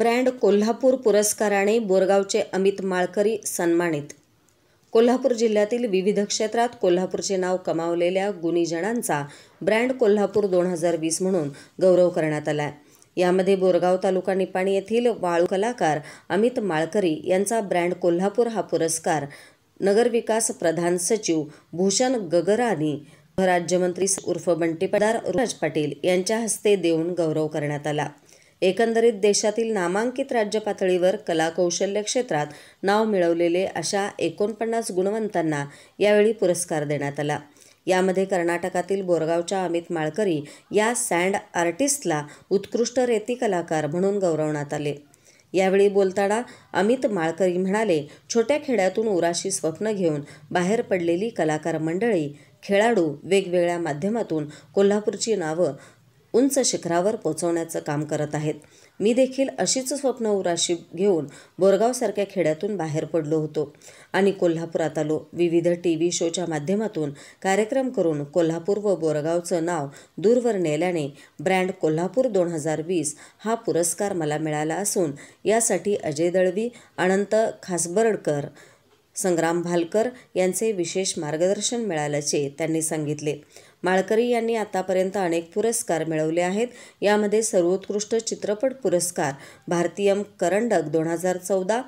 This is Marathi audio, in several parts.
ब्रँड कोल्हापूर पुरस्काराने बोरगावचे अमित माळकरी सन्मानित कोल्हापूर जिल्ह्यातील विविध क्षेत्रात कोल्हापूरचे नाव कमावलेल्या गुणीजणांचा ब्रँड कोल्हापूर दोन हजार वीस म्हणून गौरव करण्यात आला यामध्ये बोरगाव तालुका निपाणी येथील वाळू कलाकार अमित माळकरी यांचा ब्रँड कोल्हापूर हा पुरस्कार नगरविकास प्रधान सचिव भूषण गगरानी राज्यमंत्री उर्फ बंटीपदार राज पाटील यांच्या हस्ते देऊन गौरव करण्यात आला एकंदरीत देशातील नामांकित राज्य पातळीवर कलाकौशल्य क्षेत्रात नाव मिळवलेले अशा एकोणपन्नास गुणवंतांना यावेळी पुरस्कार देण्यात आला यामध्ये कर्नाटकातील बोरगावच्या अमित माळकरी या सँड आर्टिस्टला उत्कृष्ट रेती कलाकार म्हणून गौरवण्यात आले यावेळी बोलताना अमित माळकरी म्हणाले छोट्या खेड्यातून उराशी स्वप्न घेऊन बाहेर पडलेली कलाकार मंडळी खेळाडू वेगवेगळ्या माध्यमातून कोल्हापूरची नावं उंच शिखरावर पोचवण्याचं काम करत आहेत मी देखील अशीच स्वप्न उराशी घेऊन बोरगावसारख्या खेड्यातून बाहेर पडलो होतो आणि कोल्हापुरात आलो विविध टी व्ही शोच्या माध्यमातून कार्यक्रम करून कोल्हापूर व बोरगावचं नाव दूरवर नेल्याने ब्रँड कोल्हापूर दोन हजार वीस हा पुरस्कार मला मिळाला असून यासाठी अजय दळवी अनंत खासबर्डकर संग्राम भालकर यांचे विशेष मार्गदर्शन मिळाल्याचे त्यांनी सांगितले माळकरी यांनी आतापर्यंत अनेक पुरस्कार मिळवले आहेत यामध्ये सर्वोत्कृष्ट चित्रपट पुरस्कार भारतीयम करंडक दोन हजार चौदा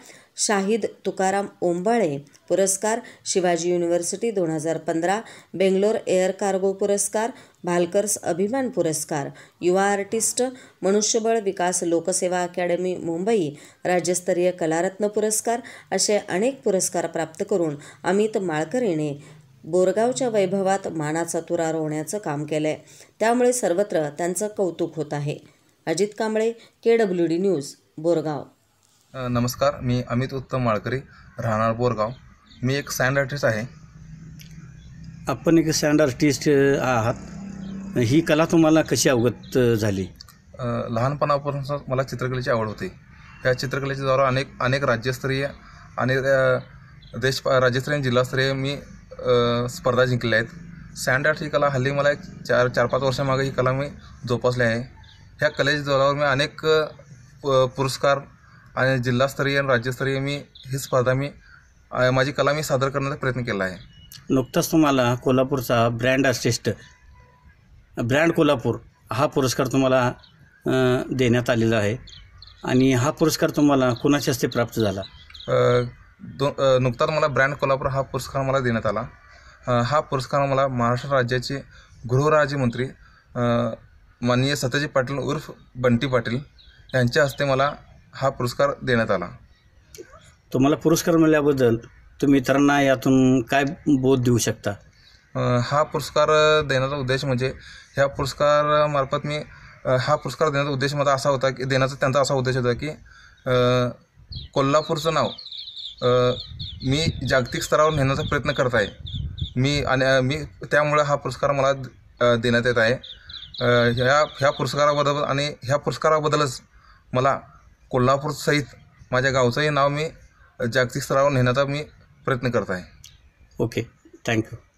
शाहिद तुकाराम ओंबाळे पुरस्कार शिवाजी युनिव्हर्सिटी दोन हजार पंधरा बेंगलोर एअर कार्गो पुरस्कार भालकर्स अभिमान पुरस्कार युवा आर्टिस्ट मनुष्यबळ विकास लोकसेवा अकॅडमी मुंबई राज्यस्तरीय कलारत्न पुरस्कार असे अनेक पुरस्कार प्राप्त करून अमित माळकरीने बोरगावच्या वैभवात मानाचा तुरा रोवण्याचं काम केलं आहे त्यामुळे सर्वत्र त्यांचं कौतुक होत आहे Ajit Kamble K W D news Borgaon नमस्कार मी अमित उत्तम माळकरी राहणार बोरगाव मी एक सँड आर्टिस्ट आहे आपण एक सँड आर्टिस्ट आहात ही कला तुम्हाला कशी अवगत झाली लहानपणापासून मला चित्रकलेची आवड होती या चित्रकलेच्या द्वारा अनेक अनेक राज्यस्तरीय आणि देश राज्यस्तरीय जिल्हास्तरीय मी स्पर्धा जिंकल्या आहेत सँड आर्ट ही कला हल्ली मला एक चार चार पाच वर्षामागे ही कला मी जोपासली आहे ह्या कलेच्या जोरावर मी अनेक पुरस्कार आणि जिल्हास्तरीय आणि राज्यस्तरीय मी ही स्पर्धा मी माझी कला मी सादर करण्याचा प्रयत्न केला आहे नुकताच तुम्हाला कोल्हापूरचा ब्रँड आर्टिस्ट ब्रँड कोल्हापूर हा पुरस्कार तुम्हाला देण्यात आलेला आहे आणि हा पुरस्कार तुम्हाला कोणाच्या हस्ते प्राप्त झाला दो नुकताच मला ब्रँड कोल्हापूर हा पुरस्कार मला देण्यात आला हा पुरस्कार मला महाराष्ट्र राज्याचे गृहराज्यमंत्री माननीय सत्यजी पाटील उर्फ बंटी पाटील यांच्या हस्ते मला हा पुरस्कार देण्यात आला तुम्हाला पुरस्कार मिळाल्याबद्दल तुम्ही इतरांना यातून काय बोध देऊ शकता हा पुरस्कार देण्याचा उद्देश म्हणजे ह्या पुरस्कारामार्फत मी हा पुरस्कार देण्याचा उद्देश माझा असा होता की देण्याचा त्यांचा असा उद्देश होता की कोल्हापूरचं नाव मी जागतिक स्तरावर नेण्याचा प्रयत्न करत आहे मी आणि मी त्यामुळे हा पुरस्कार मला देण्यात येत आहे ह्या ह्या पुरस्काराबद्दल आणि ह्या पुरस्काराबद्दलच मला कोल्हापूरसहित माझ्या गावचंही नाव मी जागतिक स्तरावर नेण्याचा मी प्रयत्न करत आहे ओके थँक्यू